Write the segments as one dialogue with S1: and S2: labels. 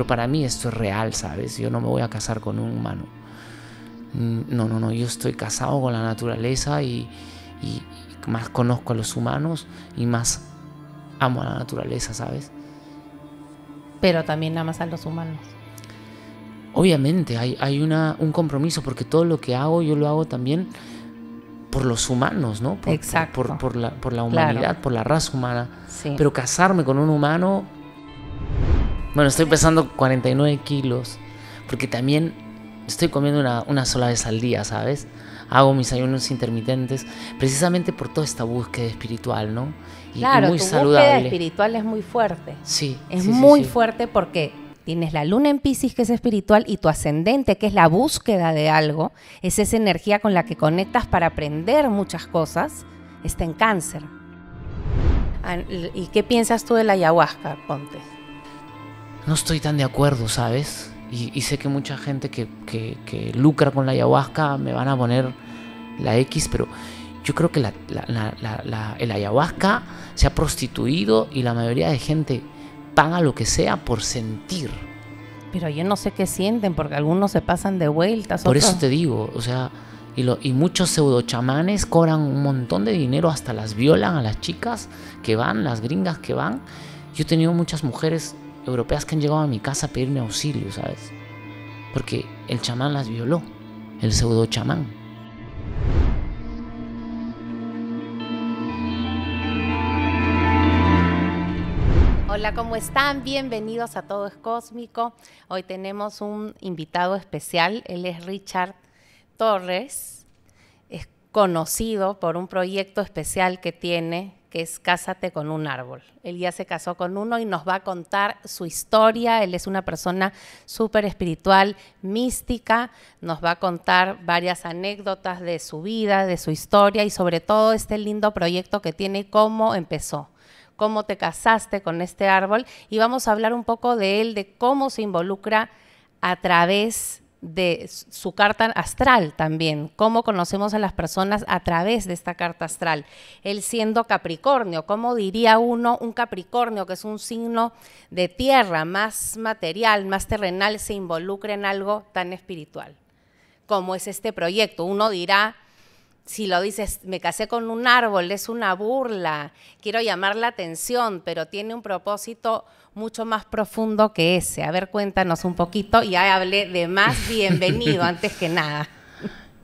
S1: Pero para mí esto es real, ¿sabes? Yo no me voy a casar con un humano. Mm, no, no, no, yo estoy casado con la naturaleza y, más conozco a los humanos y más amo a la naturaleza, ¿sabes?
S2: Pero también amas a los humanos.
S1: Obviamente, hay, hay una, un compromiso, porque todo lo que hago yo lo hago también por los humanos, ¿no? Por, Exacto. Por, la, humanidad, por la raza humana. Pero casarme con un humano bueno, estoy pesando 49 kilos. Porque también estoy comiendo una, una sola vez al día, ¿sabes? Hago mis ayunos intermitentes precisamente por toda esta búsqueda espiritual, ¿no? Y, claro, muy tu búsqueda espiritual
S2: es muy fuerte. Sí. Es muy fuerte porque tienes la luna en Pisces, que es espiritual, y tu ascendente, que es la búsqueda de algo, es esa energía con la que conectas para aprender muchas cosas, está en cáncer. Ah, ¿Y qué piensas tú de la ayahuasca, Ponte?
S1: no estoy tan de acuerdo, ¿sabes? Y, sé que mucha gente que, lucra con la ayahuasca me van a poner la X, pero yo creo que la, el ayahuasca se ha prostituido y la mayoría de gente paga lo que sea por sentir.
S2: Pero yo no sé qué sienten, porque algunos se pasan de vueltas. Por eso te
S1: digo, o sea, y, lo, y muchos pseudochamanes cobran un montón de dinero, hasta las violan a las chicas que van, las gringas que van. Yo he tenido muchas mujeres europeas que han llegado a mi casa a pedirme auxilio, ¿sabes? Porque el chamán las violó, el pseudo chamán.
S2: Hola, ¿cómo están? Bienvenidos a Todo es Cósmico. Hoy tenemos un invitado especial, él es Richard Torres, es conocido por un proyecto especial que tiene que es Cásate con un árbol. Él ya se casó con uno y nos va a contar su historia. Él es una persona súper espiritual, mística, nos va a contar varias anécdotas de su vida, de su historia y sobre todo este lindo proyecto que tiene, cómo empezó cómo te casaste con este árbol y vamos a hablar un poco de él, de cómo se involucra a través de de su carta astral también, cómo conocemos a las personas a través de esta carta astral. Él siendo Capricornio, ¿cómo diría uno un Capricornio que es un signo de tierra, más material, más terrenal, se involucra en algo tan espiritual como es este proyecto? Uno dirá, si lo dices, me casé con un árbol, es una burla, quiero llamar la atención, pero tiene un propósito mucho más profundo que ese. A ver, cuéntanos un poquito, y hablé de más bienvenido antes que nada.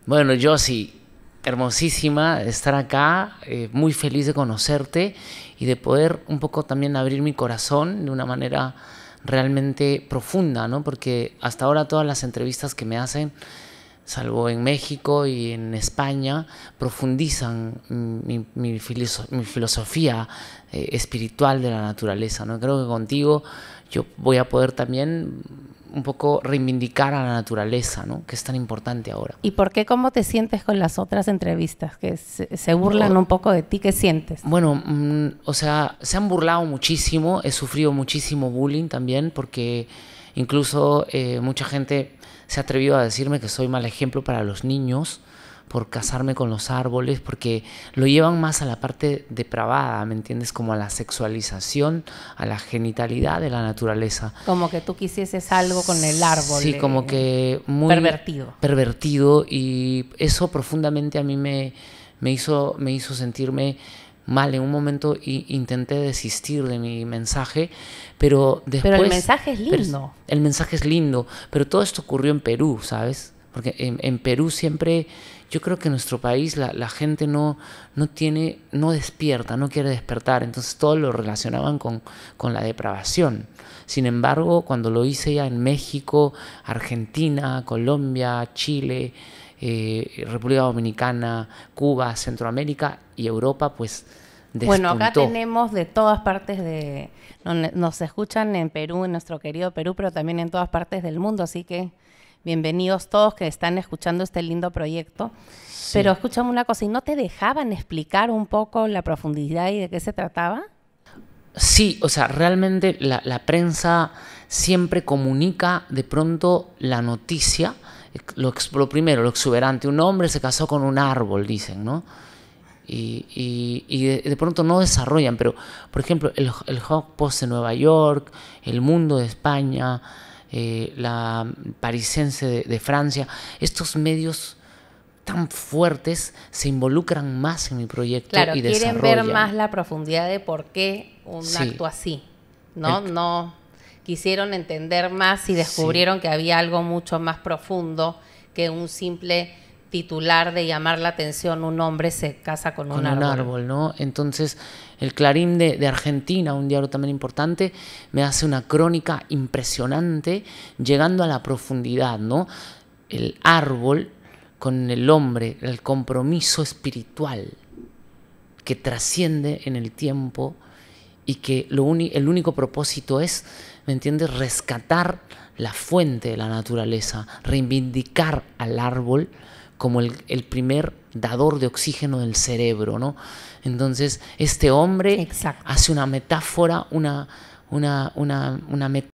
S1: Bueno, yo sí, hermosísima estar acá, eh, muy feliz de conocerte y de poder un poco también abrir mi corazón de una manera realmente profunda, ¿no? Porque hasta ahora todas las entrevistas que me hacen salvo en México y en España, profundizan mi, filosofía eh, espiritual de la naturaleza. ¿no? Creo que contigo yo voy a poder también un poco reivindicar a la naturaleza, ¿no? que es tan importante ahora.
S2: ¿Y por qué cómo te sientes con las otras entrevistas que se, burlan un
S1: poco de ti? ¿Qué sientes? Bueno, mm, o sea, se han burlado muchísimo, he sufrido muchísimo bullying también porque incluso eh, mucha gente se ha atrevido a decirme que soy mal ejemplo para los niños por casarme con los árboles, porque lo llevan más a la parte depravada, ¿me entiendes? Como a la sexualización, a la genitalidad de la naturaleza.
S2: Como que tú quisieses algo con el árbol. Sí, como eh, que
S1: muy... Pervertido. Pervertido y eso profundamente a mí me, me, hizo, me hizo sentirme mal en un momento y intenté desistir de mi mensaje, pero después... Pero el mensaje es lindo. el mensaje es lindo, pero todo esto ocurrió en Perú, ¿sabes? Porque en, Perú siempre, yo creo que en nuestro país la, gente no, no tiene, no despierta, no quiere despertar, entonces todo lo relacionaban con, la depravación. Sin embargo, cuando lo hice ya en México, Argentina, Colombia, Chile, eh, República Dominicana, Cuba, Centroamérica y Europa, pues bueno, acá
S2: tenemos de todas partes de... Nos escuchan en Perú, en nuestro querido Perú, pero también en todas partes del mundo, así que bienvenidos todos que están escuchando este lindo proyecto. Pero escúchame una cosa, ¿y no te dejaban explicar un poco la profundidad y de qué se trataba?
S1: Sí, o sea, realmente la, prensa siempre comunica de pronto la noticia, lo, lo primero, lo exuberante, un hombre se casó con un árbol, dicen, ¿no? y, de, pronto no desarrollan, pero por ejemplo el, el Post de Nueva York, el Mundo de España, eh, la Parisense de, Francia, estos medios tan fuertes se involucran más en mi proyecto claro, y quieren ver más
S2: la profundidad de por qué un acto así, ¿no? no quisieron entender más y descubrieron que había algo mucho más profundo que un simple titular de llamar la atención, un hombre se casa con, un árbol.
S1: árbol, ¿no? Entonces, el Clarín de, Argentina, un diario también importante, me hace una crónica impresionante, llegando a la profundidad, ¿no? El árbol con el hombre, el compromiso espiritual que trasciende en el tiempo y que lo el único propósito es, ¿me entiendes?, rescatar la fuente de la naturaleza, reivindicar al árbol como el, primer dador de oxígeno del cerebro, ¿no? Entonces, este hombre hace una metáfora, una, una, una metáfora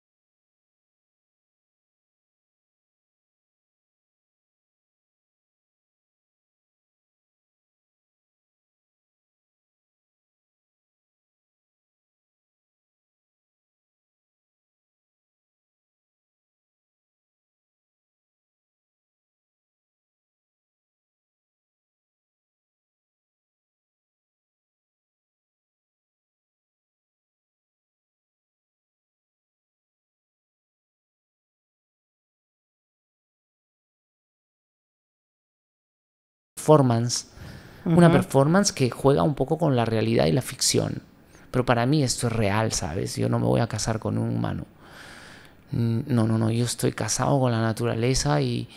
S1: performance. Una performance que juega un poco con la realidad y la ficción. Pero para mí esto es real, ¿sabes? Yo no me voy a casar con un humano. Mm, no, no, no, yo estoy casado con la naturaleza y,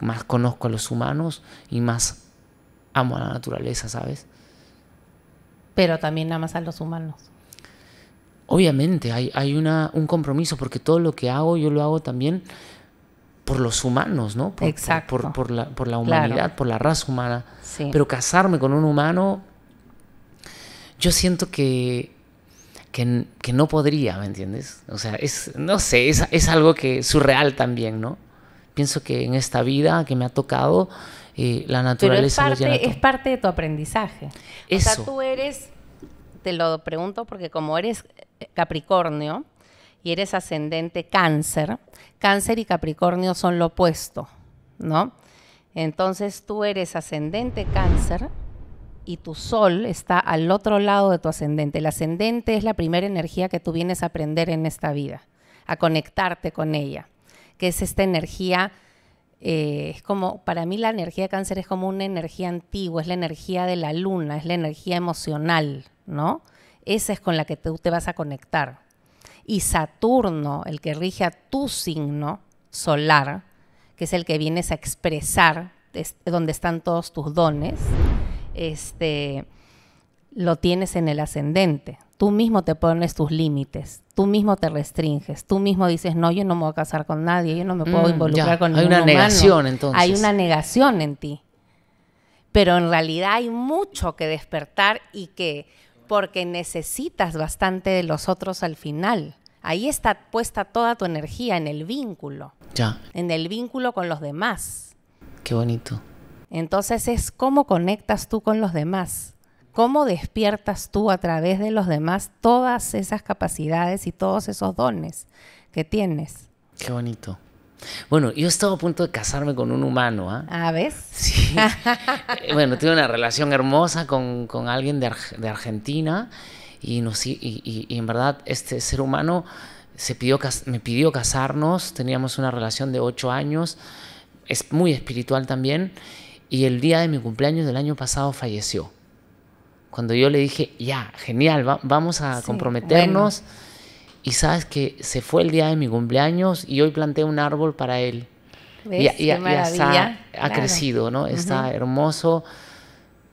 S1: más conozco a los humanos y más amo a la naturaleza, ¿sabes?
S2: Pero también amas a los humanos.
S1: Obviamente, hay, hay una, un compromiso, porque todo lo que hago, yo lo hago también por los humanos, ¿no? Por, Exacto. Por, la, por la humanidad, por la raza humana. Pero casarme con un humano, yo siento que, que, no podría, ¿me entiendes? O sea, es, no sé, es, es algo que surreal también, ¿no? Pienso que en esta vida que me ha tocado, eh, la naturaleza es parte, es
S2: parte de tu aprendizaje. Eso. O sea, tú eres, te lo pregunto porque como eres eh, Capricornio, eres ascendente cáncer, cáncer y capricornio son lo opuesto, ¿no? Entonces tú eres ascendente cáncer y tu sol está al otro lado de tu ascendente. El ascendente es la primera energía que tú vienes a aprender en esta vida, a conectarte con ella, que es esta energía, eh, es como, para mí la energía de cáncer es como una energía antigua, es la energía de la luna, es la energía emocional, ¿no? Esa es con la que tú te vas a conectar y Saturno, el que rige a tu signo solar, que es el que vienes a expresar, donde están todos tus dones, este, lo tienes en el ascendente. Tú mismo te pones tus límites, tú mismo te restringes, tú mismo dices, no, yo no me voy a casar con nadie, yo no me puedo mm, involucrar con con Hay una negación entonces. Hay una negación en ti. Pero en realidad hay mucho que despertar y que, porque necesitas bastante de los otros al final. Ahí está puesta toda tu energía en el vínculo. Ya. En el vínculo con los demás. Qué bonito. Entonces es cómo conectas tú con los demás. Cómo despiertas tú a través de los demás todas esas capacidades y todos esos dones que tienes.
S1: Qué bonito. Bueno, yo estaba a punto de casarme con un humano. ¿Ah,
S2: ah ves? Sí.
S1: Eh, bueno, tuve una relación hermosa con, alguien de, de Argentina y, y, y, y en verdad este ser humano se pidió, me pidió casarnos, teníamos una relación de ocho años, es muy espiritual también, y el día de mi cumpleaños del año pasado falleció. Cuando yo le dije, ya, genial, vamos a comprometernos, y sabes que se fue el día de mi cumpleaños y hoy planté un árbol para él. Y, ha, crecido, ¿no? Está hermoso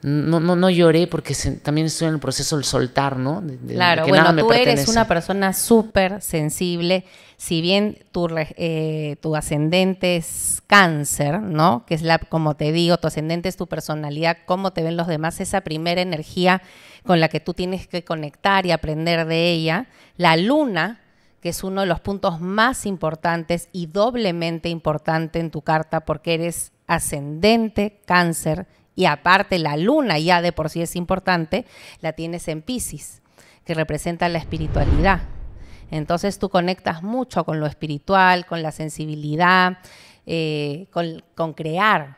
S1: no, no, no lloré porque también estoy en el proceso del soltar, ¿no? claro, bueno, tú eres una
S2: persona súper sensible, si bien tu, eh, tu ascendente es cáncer, ¿no? Que es la, como te digo, tu ascendente es tu personalidad, cómo te ven los demás, esa primera energía con la que tú tienes que conectar y aprender de ella. La luna, que es uno de los puntos más importantes y doblemente importante en tu carta porque eres ascendente cáncer y aparte la luna ya de por sí es importante, la tienes en Pisces, que representa la espiritualidad. Entonces tú conectas mucho con lo espiritual, con la sensibilidad, eh, con, crear,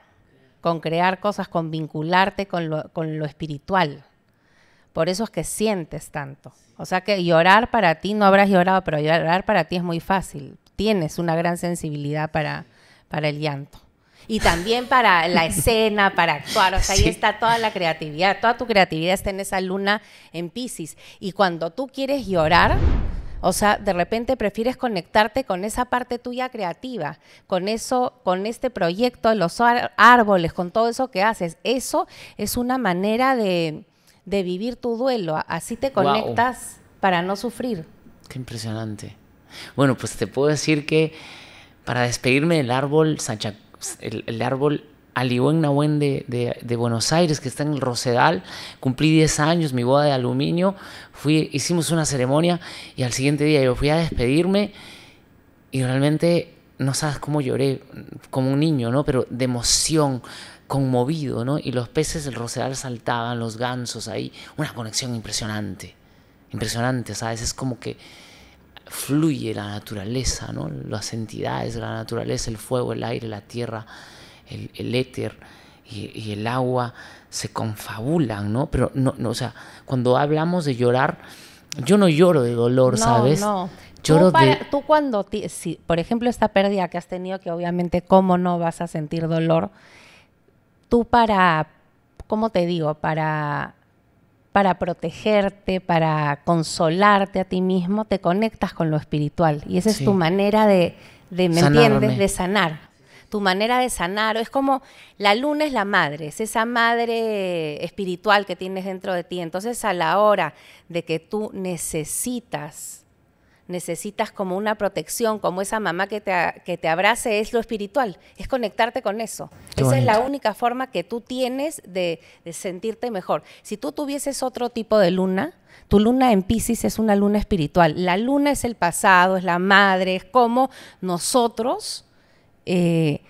S2: con crear cosas, con vincularte con lo, con lo espiritual. Por eso es que sientes tanto. O sea que llorar para ti, no habrás llorado, pero llorar para ti es muy fácil. Tienes una gran sensibilidad para, para el llanto y también para la escena, para actuar. O sea, ahí está toda la creatividad, toda tu creatividad está en esa luna en Pisces. Y cuando tú quieres llorar, o sea, de repente prefieres conectarte con esa parte tuya creativa, con eso, con este proyecto, los árboles, con todo eso que haces. Eso es una manera de, vivir tu duelo. Así te conectas para no sufrir.
S1: Qué impresionante. Bueno, pues te puedo decir que para despedirme del árbol Sacha pues, el, árbol alivó Nahuen de, de, de, Buenos Aires, que está en el Rosedal. Cumplí 10 años, mi boda de aluminio. Fui, hicimos una ceremonia y al siguiente día yo fui a despedirme y realmente no sabes cómo lloré, como un niño, ¿no? Pero de emoción, conmovido, ¿no? Y los peces del Rosedal saltaban, los gansos ahí. Una conexión impresionante, impresionante, ¿sabes? Es como que fluye la naturaleza, ¿no? las entidades de la naturaleza, el fuego, el aire, la tierra, el, éter y, el agua se confabulan, ¿no? Pero no, no, o sea, cuando hablamos de llorar, yo no lloro de dolor, ¿sabes? No. Lloro tú, de...
S2: tú cuando, si, por ejemplo, esta pérdida que has tenido, que obviamente cómo no vas a sentir dolor, tú para, ¿cómo te digo? Para para protegerte, para consolarte a ti mismo, te conectas con lo espiritual. Y esa es tu manera de, De sanar. Tu manera de sanar. Es como la luna es la madre, es esa madre espiritual que tienes dentro de ti. Entonces, a la hora de que tú necesitas necesitas como una protección, como esa mamá que te, que te abrace, es lo espiritual, es conectarte con eso.
S1: esa es la única
S2: forma que tú tienes de, sentirte mejor. Si tú tuvieses otro tipo de luna, tu luna en Pisces es una luna espiritual. La luna es el pasado, es la madre, es como nosotros... Eh,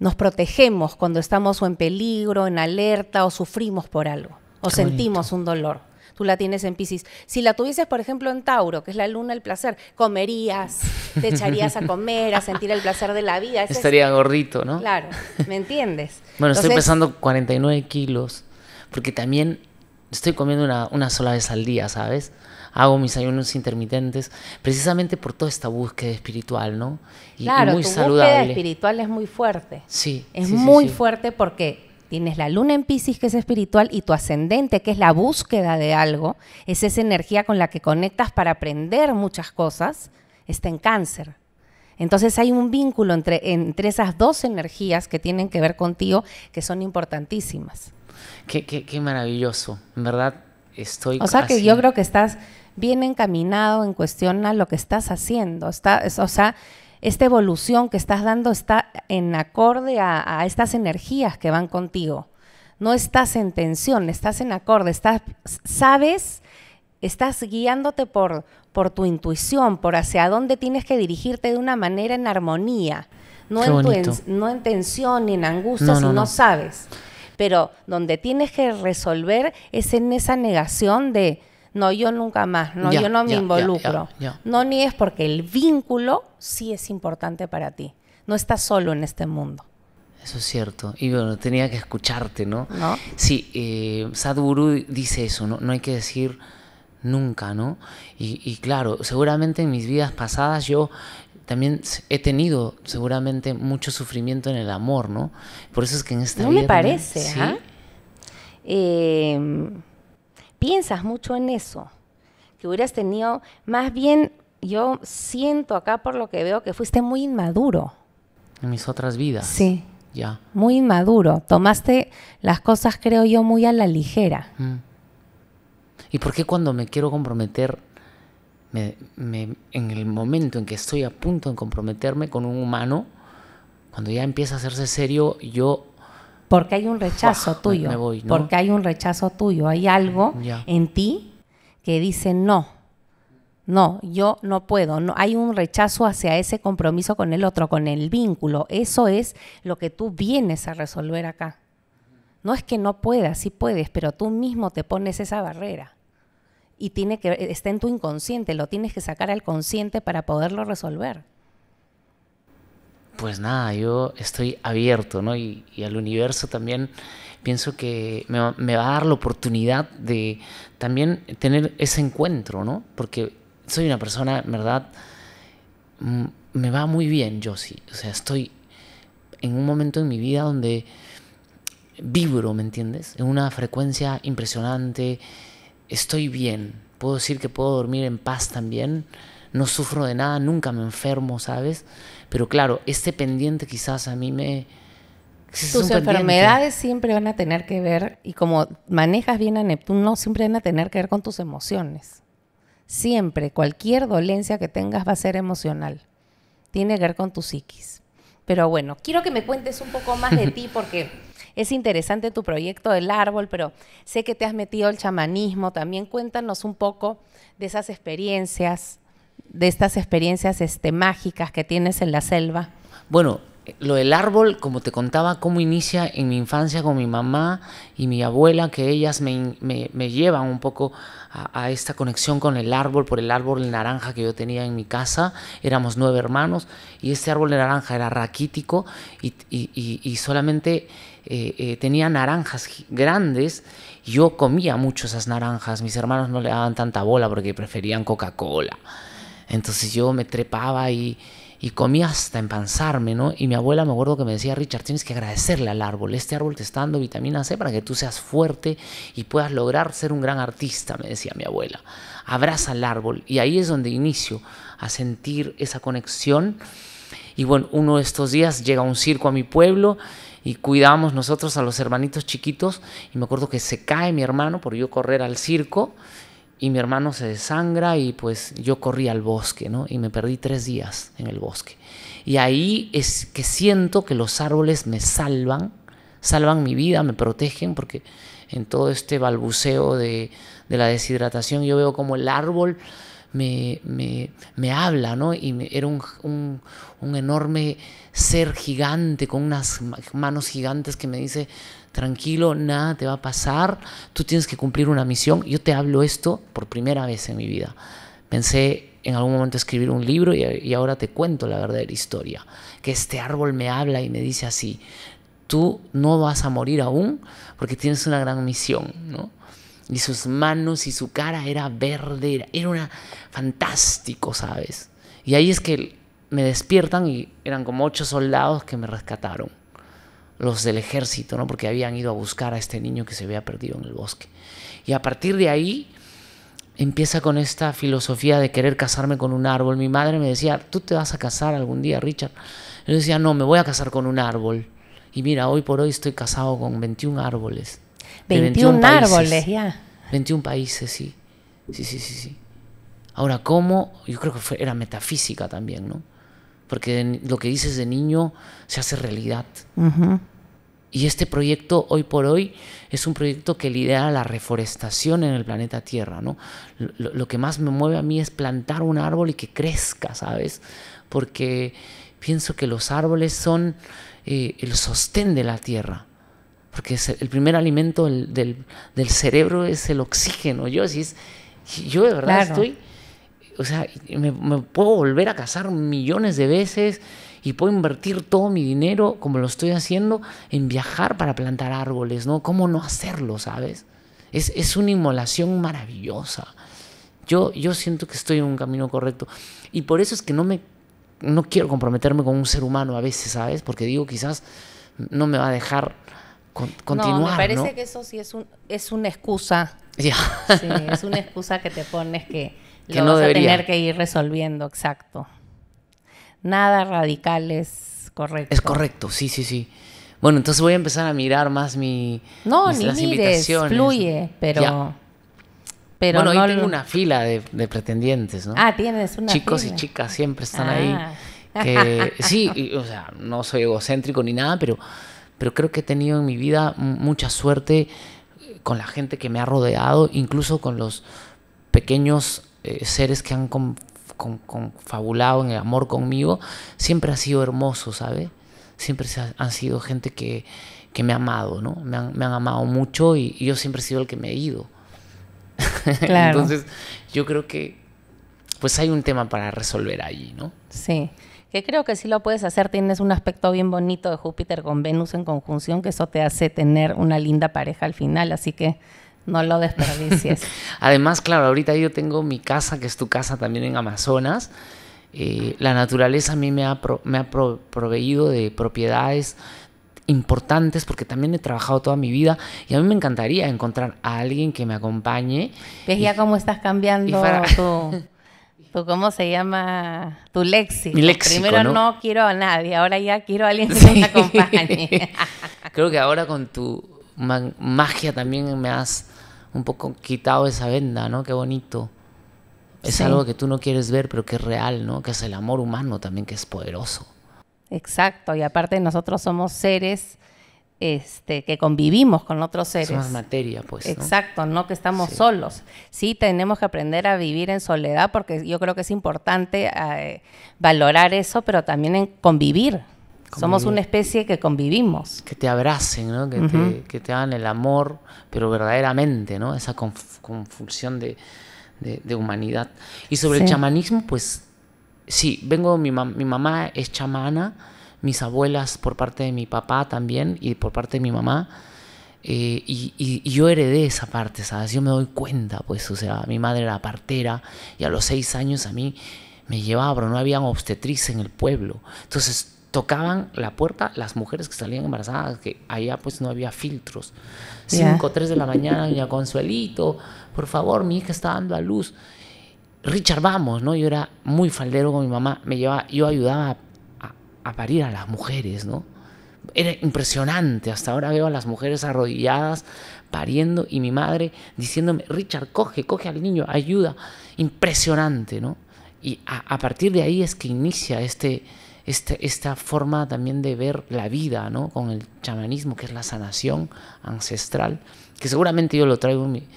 S2: nos protegemos cuando estamos o en peligro, en alerta o sufrimos por algo o sentimos un dolor tú la tienes en Pisces. Si la tuvieses, por ejemplo, en Tauro, que es la luna del placer, comerías, te echarías a comer, a sentir el placer de la vida. Estaría
S1: gordito, ¿no?
S2: Claro, ¿me entiendes?
S1: bueno, estoy pesando 49 kilos, porque también estoy comiendo una, sola vez al día, ¿sabes? hago mis ayunos intermitentes, precisamente por toda esta búsqueda espiritual, ¿no? Y, claro, muy tu búsqueda espiritual
S2: es muy fuerte. Sí. Es muy fuerte porque Tienes la luna en Pisces, que es espiritual, y tu ascendente, que es la búsqueda de algo, es esa energía con la que conectas para aprender muchas cosas, está en cáncer. Entonces hay un vínculo entre, entre esas dos energías que tienen que ver contigo, que son importantísimas.
S1: Qué, qué, maravilloso, en verdad estoy... O sea que yo
S2: creo que estás bien encaminado en cuestión a lo que estás haciendo. Está, o sea, esta evolución que estás dando está en acorde a, estas energías que van contigo. No estás en tensión, estás en acorde, estás, sabes, estás guiándote por, por tu intuición, por hacia dónde tienes que dirigirte de una manera en armonía,
S1: no, en,
S2: tensión ni en angustia, no sabes. Pero donde tienes que resolver es en esa negación de, no, yo nunca más, no, yo no me involucro. No, ni es porque el vínculo sí es importante para ti. No estás solo en este mundo.
S1: Eso es cierto. Y bueno, tenía que escucharte, ¿no? Sí, eh, Sadhguru dice eso, ¿no? No hay que decir nunca, ¿no? Y, claro, seguramente en mis vidas pasadas yo también he tenido seguramente mucho sufrimiento en el amor, ¿no? Por eso es que en esta no vida... No me parece, ¿Ah?
S2: eh, piensas mucho en eso, que hubieras tenido, más bien yo siento acá por lo que veo que fuiste muy
S1: inmaduro. En mis otras vidas. Sí. Ya.
S2: Muy inmaduro. Tomaste las cosas, creo yo, muy a la ligera.
S1: Mm. ¿Y por qué cuando me quiero comprometer, en el momento en que estoy a punto de comprometerme con un humano, cuando ya empieza a hacerse serio, yo porque hay un rechazo tuyo. Porque
S2: hay un rechazo tuyo. Hay algo mm, en ti que dice no. No, yo no puedo. No, hay un rechazo hacia ese compromiso con el otro, con el vínculo. Eso es lo que tú vienes a resolver acá. No es que no puedas, sí puedes, pero tú mismo te pones esa barrera. Y tiene que, está en tu inconsciente, lo tienes que sacar al consciente para poderlo resolver
S1: pues nada, yo estoy abierto, ¿no? Y, al universo también pienso que me, me, va a dar la oportunidad de también tener ese encuentro, ¿no? Porque soy una persona, en verdad, mm, me va muy bien, yo sí. O sea, estoy en un momento en mi vida donde vibro, ¿me entiendes? En una frecuencia impresionante, estoy bien. Puedo decir que puedo dormir en paz también no sufro de nada, nunca me enfermo, ¿sabes? Pero claro, este pendiente quizás a mí me... Tus enfermedades
S2: siempre van a tener que ver, y como manejas bien a Neptuno, siempre van a tener que ver con tus emociones. Siempre, cualquier dolencia que tengas va a ser emocional. Tiene que ver con tu psiquis. Pero bueno, quiero que me cuentes un poco más de ti porque es interesante tu proyecto del árbol, pero sé que te has metido al chamanismo. También cuéntanos un poco de esas experiencias de estas experiencias este, mágicas que tienes en la selva?
S1: Bueno, lo del árbol, como te contaba, cómo inicia en mi infancia con mi mamá y mi abuela, que ellas me, llevan un poco a, esta conexión con el árbol, por el árbol naranja que yo tenía en mi casa. Éramos nueve hermanos y este árbol de naranja era raquítico y, solamente eh, eh, tenía naranjas grandes. Yo comía mucho esas naranjas, mis hermanos no le daban tanta bola porque preferían Coca-Cola. Entonces yo me trepaba y, comía hasta empanzarme, ¿no? Y mi abuela me acuerdo que me decía, Richard, tienes que agradecerle al árbol. Este árbol te está dando vitamina C para que tú seas fuerte y puedas lograr ser un gran artista, me decía mi abuela. Abraza al árbol. Y ahí es donde inicio a sentir esa conexión. Y bueno, uno de estos días llega un circo a mi pueblo y cuidamos nosotros a los hermanitos chiquitos. Y me acuerdo que se cae mi hermano por yo correr al circo y mi hermano se desangra y pues yo corrí al bosque, ¿no? Y me perdí tres días en el bosque. Y ahí es que siento que los árboles me salvan, salvan mi vida, me protegen, porque en todo este balbuceo de, la deshidratación yo veo como el árbol me, me, me habla, ¿no? Y era un, un, un enorme ser gigante con unas manos gigantes que me dice, tranquilo, nada te va a pasar, tú tienes que cumplir una misión. Yo te hablo esto por primera vez en mi vida. Pensé en algún momento escribir un libro y, ahora te cuento la verdadera historia, que este árbol me habla y me dice así, tú no vas a morir aún porque tienes una gran misión, Y sus manos y su cara era verde, era, una fantástico, ¿sabes? Y ahí es que me despiertan y eran como ocho soldados que me rescataron, los del ejército, ¿no? Porque habían ido a buscar a este niño que se había perdido en el bosque. Y a partir de ahí empieza con esta filosofía de querer casarme con un árbol. Mi madre me decía, tú te vas a casar algún día, Richard. Yo decía, no, me voy a casar con un árbol. Y mira, hoy por hoy estoy casado con 21 árboles. 21, árboles, ya. 21 países, sí. Sí, sí, sí, sí. Ahora, ¿cómo? Yo creo que era metafísica también, ¿no? porque lo que dices de niño se hace realidad. Y este proyecto, hoy por hoy, es un proyecto que lidera la reforestación en el planeta Tierra, ¿no? Lo, que más me mueve a mí es plantar un árbol y que crezca, ¿sabes? Porque pienso que los árboles son eh, el sostén de la Tierra. Porque el primer alimento del, cerebro es el oxígeno. Yo, es, yo de verdad estoy o sea, me, puedo volver a casar millones de veces y puedo invertir todo mi dinero, como lo estoy haciendo, en viajar para plantar árboles, ¿no? ¿Cómo no hacerlo, sabes? Es, una inmolación maravillosa. Yo, yo siento que estoy en un camino correcto. Y por eso es que no me no quiero comprometerme con un ser humano a veces, ¿sabes? Porque digo, quizás no me va a dejar continuar. No, me parece
S2: que eso sí es, es una excusa.
S1: ya Sí, es
S2: una excusa que te pones que que no vas debería. a tener que ir resolviendo, exacto. Nada radical es correcto. Es correcto,
S1: sí, sí, sí. Bueno, entonces voy a empezar a mirar más mi no, ni fluye, pero
S2: pero bueno, no tengo una
S1: fila de, pretendientes, ¿no? Ah, tienes una Chicos y chicas siempre están ahí. Ah. Que, sí, o sea, no soy egocéntrico ni nada, pero pero creo que he tenido en mi vida mucha suerte con la gente que me ha rodeado, incluso con los pequeños eh, seres que han confabulado en el amor conmigo, siempre ha sido hermoso, ¿sabe? Siempre han sido gente que, me ha amado, ¿no? Me han, amado mucho y, yo siempre he sido el que me he ido. Entonces, yo creo que pues hay un tema para resolver allí, ¿no? Sí
S2: que creo que sí lo puedes hacer. Tienes un aspecto bien bonito de Júpiter con Venus en conjunción, que eso te hace tener una linda pareja al final. Así que no lo desperdicies.
S1: Además, claro, ahorita yo tengo mi casa, que es tu casa también en Amazonas. Eh, la naturaleza a mí me ha, me ha proveído de propiedades importantes porque también he trabajado toda mi vida y a mí me encantaría encontrar a alguien que me acompañe. ¿Ves ya
S2: cómo estás cambiando tu, tu, cómo se llama? Tu léxico. Mi Primero ¿no? quiero a nadie, ahora ya quiero a alguien que me acompañe.
S1: Creo que ahora con tu magia también me has un poco quitado esa venda, ¿no? Qué bonito. Es algo que tú no quieres ver, pero que es real, ¿no? Que es el amor humano también, que es poderoso.
S2: Exacto, y aparte nosotros somos seres este, que convivimos con otros seres. Somos materia, pues. Exacto, no que estamos solos. Sí, tenemos que aprender a vivir en soledad porque yo creo que es importante eh, valorar eso, pero también en
S1: convivir somos una
S2: especie que convivimos. Que
S1: te abracen, ¿no? que, te, que, hagan el amor, pero verdaderamente, ¿no? esa confusión de, humanidad. Y sobre el chamanismo, pues sí, vengo, mi, mamá es chamana, mis abuelas por parte de mi papá también y por parte de mi mamá. Eh, y, yo heredé esa parte, ¿sabes? Yo me doy cuenta, pues, o sea, mi madre era partera y a los seis años a mí me llevaba, pero no había obstetriz en el pueblo. Entonces tocaban la puerta las mujeres que salían embarazadas, que allá pues no había filtros. 5, tres de la mañana, doña Consuelito, por favor, mi hija está dando a luz. Richard, vamos, ¿no? Yo era muy faldero con mi mamá, me llevaba, yo ayudaba a, parir a las mujeres, ¿no? Era impresionante, hasta ahora veo a las mujeres arrodilladas pariendo y mi madre diciéndome, Richard, coge, coge al niño, ayuda, impresionante, ¿no? Y a partir de ahí es que inicia este, esta, esta forma también de ver la vida, ¿no? Con el chamanismo, que es la sanación ancestral, que seguramente yo lo traigo en mi,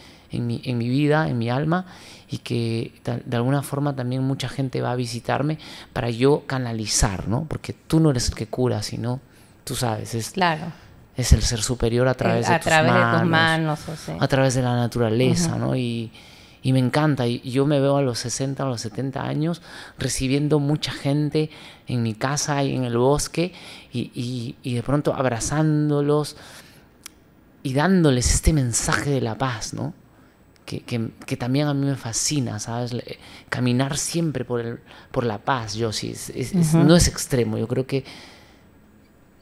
S1: en mi, vida, en mi alma, y que de alguna forma también mucha gente va a visitarme para yo canalizar, ¿no? Porque tú no eres el que cura, sino tú sabes, es, claro. es el ser superior a través, de, tus través manos, de tus manos, o sea. a través de la naturaleza, ¿no? Y, y me encanta. Y yo me veo a los 60, a los 70 años recibiendo mucha gente en mi casa y en el bosque y, de pronto abrazándolos y dándoles este mensaje de la paz, ¿no? Que, también a mí me fascina, ¿sabes? Caminar siempre por, el, por la paz, yo sí, no es extremo, yo creo que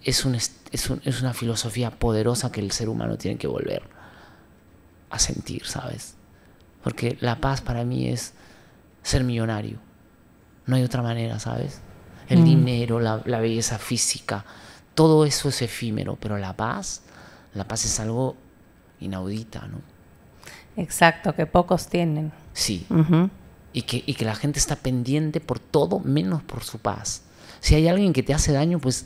S1: es, es, un, es una filosofía poderosa que el ser humano tiene que volver a sentir, ¿sabes? Porque la paz para mí es ser millonario. No hay otra manera, ¿sabes? El mm. dinero, la, belleza física, todo eso es efímero, pero la paz, la paz es algo inaudita, ¿no?
S2: Exacto, que pocos tienen.
S1: Sí. y, que, y que la gente está pendiente por todo menos por su paz. Si hay alguien que te hace daño, pues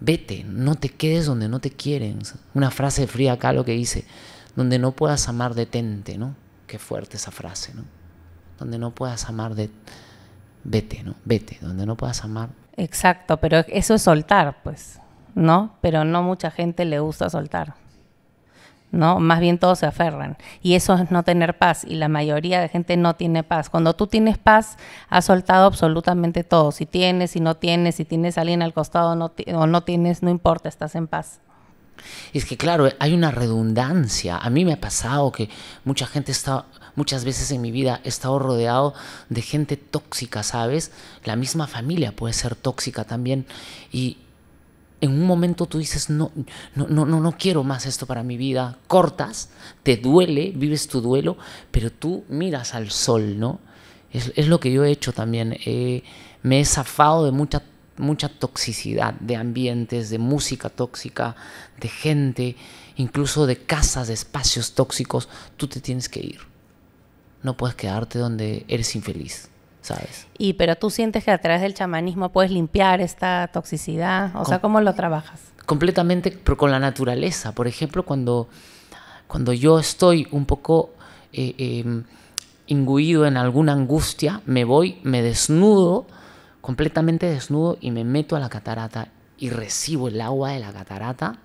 S1: vete, no te quedes donde no te quieren. Una frase fría acá lo que dice, donde no puedas amar, detente, ¿no? qué fuerte esa frase, ¿no? Donde no puedas amar de vete, ¿no? Vete, donde no puedas amar.
S2: Exacto, pero eso es soltar, pues, ¿no? Pero no mucha gente le gusta soltar. ¿No? Más bien todos se aferran. Y eso es no tener paz. Y la mayoría de gente no tiene paz. Cuando tú tienes paz, has soltado absolutamente todo. Si tienes, si no tienes, si tienes a alguien al costado o no tienes, no importa, estás en paz.
S1: Es que claro, hay una redundancia. A mí me ha pasado que mucha gente está, muchas veces en mi vida he estado rodeado de gente tóxica, ¿sabes? La misma familia puede ser tóxica también. Y en un momento tú dices, no, no, no, no, quiero más esto para mi vida. Cortas, te duele, vives tu duelo, pero tú miras al sol, ¿no? Es, lo que yo he hecho también. Eh, me he zafado de mucha mucha toxicidad de ambientes, de música tóxica, de gente, incluso de casas, de espacios tóxicos, tú te tienes que ir. No puedes quedarte donde eres infeliz, ¿sabes?
S2: Y pero tú sientes que a través del chamanismo puedes limpiar esta toxicidad, o sea, ¿cómo lo trabajas?
S1: Completamente, pero con la naturaleza. Por ejemplo, cuando, cuando yo estoy un poco... Eh, em, inguido en alguna angustia, me voy, me desnudo, completamente desnudo y me meto a la catarata y recibo el agua de la catarata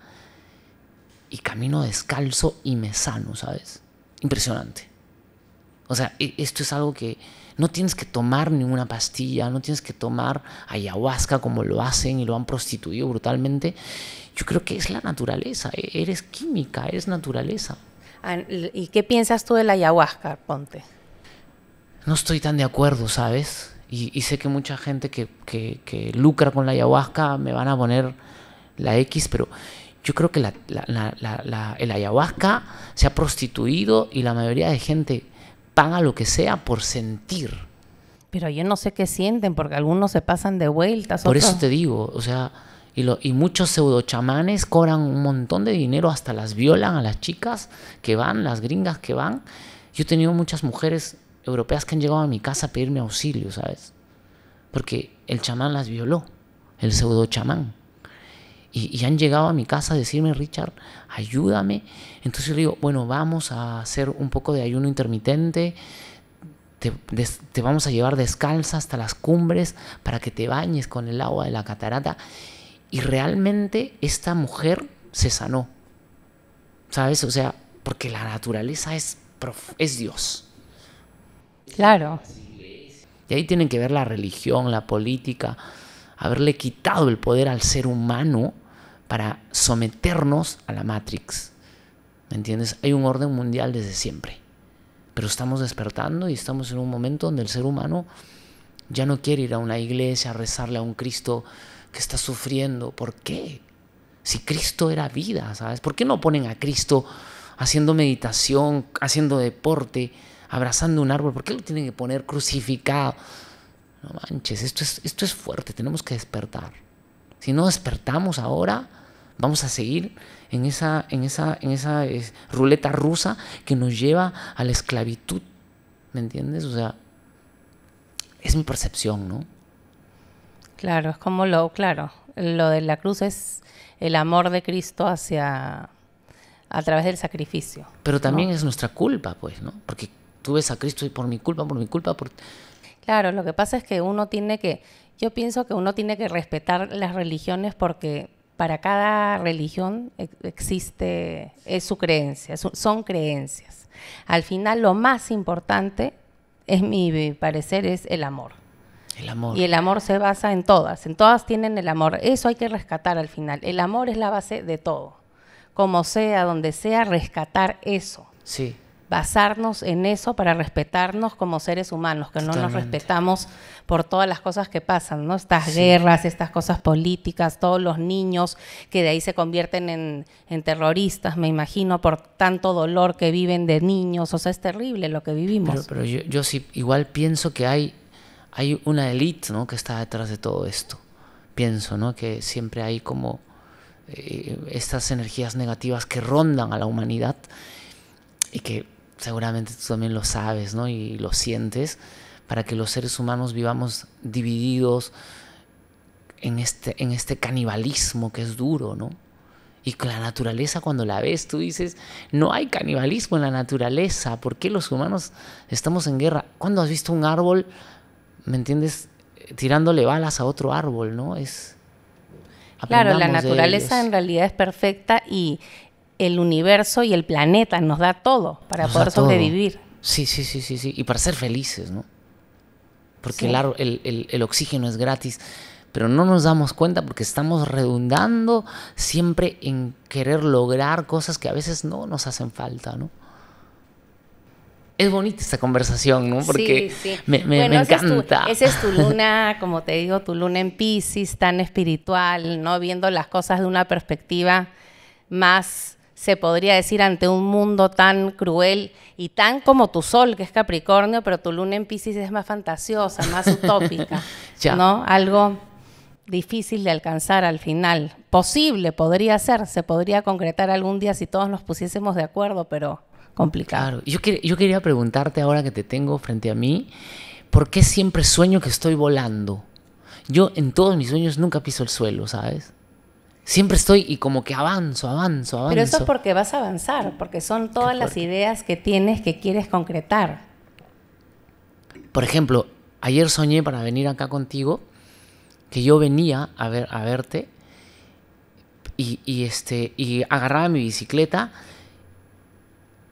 S1: y camino descalzo y me sano, ¿sabes? Impresionante. O sea, e, esto es algo que no tienes que tomar ninguna pastilla, no tienes que tomar ayahuasca como lo hacen y lo han prostituido brutalmente. Yo creo que es la naturaleza, e, eres química, es naturaleza.
S2: Ah, ¿Y qué piensas tú de la ayahuasca, Ponte?
S1: No estoy tan de acuerdo, ¿sabes? Y, sé que mucha gente que, lucra con la ayahuasca me van a poner la X, pero yo creo que la, el ayahuasca se ha prostituido y la mayoría de gente paga lo que sea por sentir.
S2: Pero yo no sé qué sienten, porque algunos se pasan de
S1: vueltas. Por eso te digo, o sea, y, lo, y, muchos pseudo chamanes cobran un montón de dinero, hasta las violan a las chicas que van, las gringas que van. Yo he tenido muchas mujeres europeas que han llegado a mi casa a pedirme auxilio, ¿sabes? Porque el chamán las violó, el pseudo chamán. Y, y, han llegado a mi casa a decirme, Richard, ayúdame. Entonces yo le digo, bueno, vamos a hacer un poco de ayuno intermitente, te, vamos a llevar descalza hasta las cumbres para que te bañes con el agua de la catarata. Y realmente esta mujer se sanó. ¿Sabes? O sea, porque la naturaleza es, es Dios. Claro. Y ahí tienen que ver la religión, la política, haberle quitado el poder al ser humano para someternos a la Matrix. ¿Me entiendes? Hay un orden mundial desde siempre. Pero estamos despertando y estamos en un momento donde el ser humano ya no quiere ir a una iglesia a rezarle a un Cristo que está sufriendo. ¿Por qué? Si Cristo era vida, ¿sabes? ¿Por qué no ponen a Cristo haciendo meditación, haciendo deporte? abrazando un árbol? ¿Por qué lo tienen que poner crucificado? No manches, esto es, esto es fuerte, tenemos que despertar. Si no despertamos ahora, vamos a seguir en esa, en esa, en esa ruleta rusa que nos lleva a la esclavitud. ¿Me entiendes? O sea, es mi percepción, ¿no?
S2: Claro, es como lo, claro, lo de la cruz es el amor de Cristo hacia, a través del sacrificio. Pero también es
S1: nuestra culpa, pues, ¿no? Porque tú ves a Cristo y por mi culpa, por mi culpa, por...
S2: Claro, lo que pasa es que uno tiene que, yo pienso que uno tiene que respetar las religiones porque para cada religión existe, es su creencia, son creencias. Al final lo más importante, es mi parecer, es el amor. El amor. Y el amor se basa en todas, en todas tienen el amor. Eso hay que rescatar al final. El amor es la base de todo. Como sea, donde sea, rescatar eso. Sí basarnos en eso para respetarnos como seres humanos, que no nos respetamos por todas las cosas que pasan, ¿no? Estas guerras, estas cosas políticas, todos los niños que de ahí se convierten en, terroristas, me imagino, por tanto dolor que viven de niños, o sea, es terrible lo que vivimos.
S1: Pero, yo, sí, igual pienso que hay, hay una élite, ¿no? Que está detrás de todo esto, pienso, ¿no? Que siempre hay como eh, estas energías negativas que rondan a la humanidad y que seguramente tú también lo sabes, ¿no? Y lo sientes, para que los seres humanos vivamos divididos en este, en este canibalismo que es duro, ¿no? Y con la naturaleza cuando la ves, tú dices, no hay canibalismo en la naturaleza, ¿por qué los humanos estamos en guerra? ¿Cuándo has visto un árbol, me entiendes, tirándole balas a otro árbol, ¿no? Es... Claro, la naturaleza
S2: en realidad es perfecta y el universo y el planeta nos da todo para poder sobrevivir.
S1: Sí, sí, sí, sí, sí. Y para ser felices, ¿no? Porque el, oxígeno es gratis, pero no nos damos cuenta porque estamos redundando siempre en querer lograr cosas que a veces no nos hacen falta, ¿no? Es bonita esta conversación, ¿no? Porque me, me, encanta. Es esa es tu
S2: luna, como te digo, tu luna en Pisces, tan espiritual, ¿no? Viendo las cosas de una perspectiva más se podría decir, ante un mundo tan cruel y tan como tu sol, que es Capricornio, pero tu luna en Pisces es más fantasiosa, más utópica, ¿no? Algo difícil de alcanzar al final. Posible, podría ser, se podría concretar algún día si todos nos pusiésemos de acuerdo, pero
S1: complicado. Yo, yo quería preguntarte ahora que te tengo frente a mí, ¿por qué siempre sueño que estoy volando? Yo en todos mis sueños nunca piso el suelo, ¿sabes? siempre estoy y como que avanzo, avanzo, avanzo. Pero eso es porque
S2: vas a avanzar, porque son todas las ideas que tienes que quieres concretar.
S1: Por ejemplo, ayer soñé para venir acá contigo que yo venía a, ver, a verte y, este, y agarraba mi bicicleta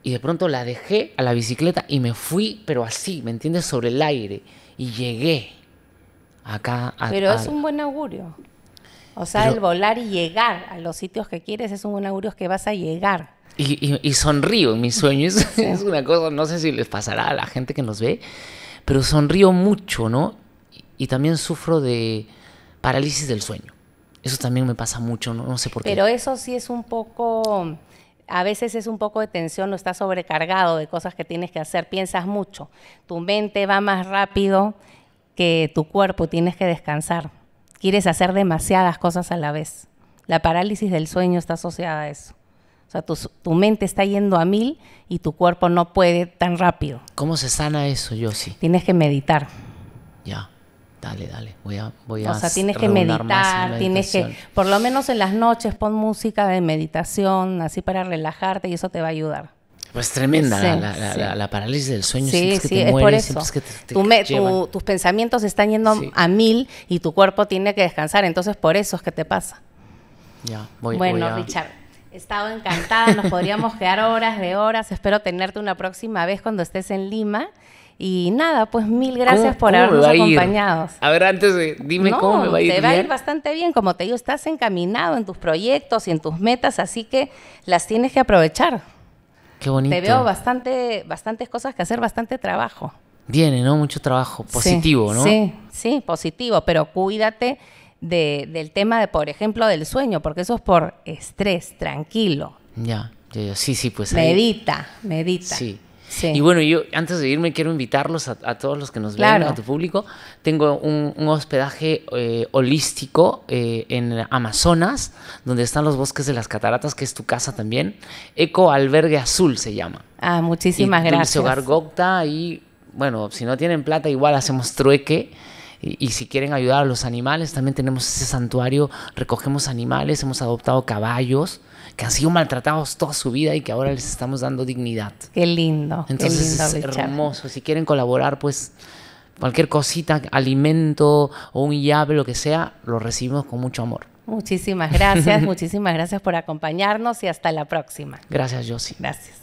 S1: y de pronto la dejé a la bicicleta y me fui, pero así, ¿me entiendes? Sobre el aire y llegué acá. A, pero es un
S2: buen augurio. O sea, el volar y llegar a los sitios que quieres es un augurio que vas a llegar.
S1: Y, sonrío en mis sueños. es una cosa, no sé si les pasará a la gente que nos ve, pero sonrío mucho, ¿no? Y, también sufro de parálisis del sueño. Eso también me pasa mucho, no, sé por qué. Pero
S2: eso sí es un poco a veces es un poco de tensión no estás sobrecargado de cosas que tienes que hacer, piensas mucho, tu mente va más rápido que tu cuerpo, tienes que descansar. Quieres hacer demasiadas cosas a la vez. La parálisis del sueño está asociada a eso. O sea, tu, tu mente está yendo a mil y tu cuerpo no puede tan rápido.
S1: ¿Cómo se sana eso, Yossi?
S2: Tienes que meditar.
S1: Ya dale, dale, voy a... Voy o sea, tienes que meditar, tienes que,
S2: por lo menos en las noches, pon música de meditación, así para relajarte y eso te va a ayudar.
S1: Pues tremenda la, la, parálisis del sueño. Sí, que te es mueres, por eso. Que te,
S2: tus pensamientos están yendo a mil y tu cuerpo tiene que descansar, entonces por eso es que te pasa.
S1: Ya, voy, bueno, voy a... Richard,
S2: he estado encantada, nos podríamos quedar horas de horas, espero tenerte una próxima vez cuando estés en Lima. Y nada, pues mil gracias por habernos acompañado.
S1: A, ver, antes dime cómo me va a ir. Te va a ir
S2: bastante bien, como te digo, estás encaminado en tus proyectos y en tus metas, así que las tienes que aprovechar. Te veo bastante, bastantes cosas que hacer, bastante trabajo.
S1: Viene, ¿no? Mucho trabajo. Positivo, ¿no? Sí,
S2: sí, positivo, pero cuídate del tema de, por ejemplo, del sueño, porque eso es por estrés, tranquilo.
S1: Ya, sí, sí, pues. Ahí... Medita,
S2: medita. Sí. Y
S1: bueno, yo antes de irme quiero invitarlos a, todos los que nos ven, a tu público. Tengo un, hospedaje eh, holístico eh, en Amazonas, donde están los bosques de las cataratas, que es tu casa también. Eco Albergue Azul se llama.
S2: Ah, muchísimas gracias. y gracias. Hogar
S1: gocta y bueno, si no tienen plata igual hacemos trueque. y, si quieren ayudar a los animales, también tenemos ese santuario, recogemos animales, hemos adoptado caballos que han sido maltratados toda su vida y que ahora les estamos dando dignidad.
S2: Qué lindo. Entonces qué lindo, es hermoso.
S1: Si quieren colaborar, pues cualquier cosita, alimento o un llave, lo que sea, lo recibimos con mucho amor.
S2: Muchísimas gracias, muchísimas gracias por acompañarnos y hasta la próxima.
S1: Gracias, Josie. Gracias.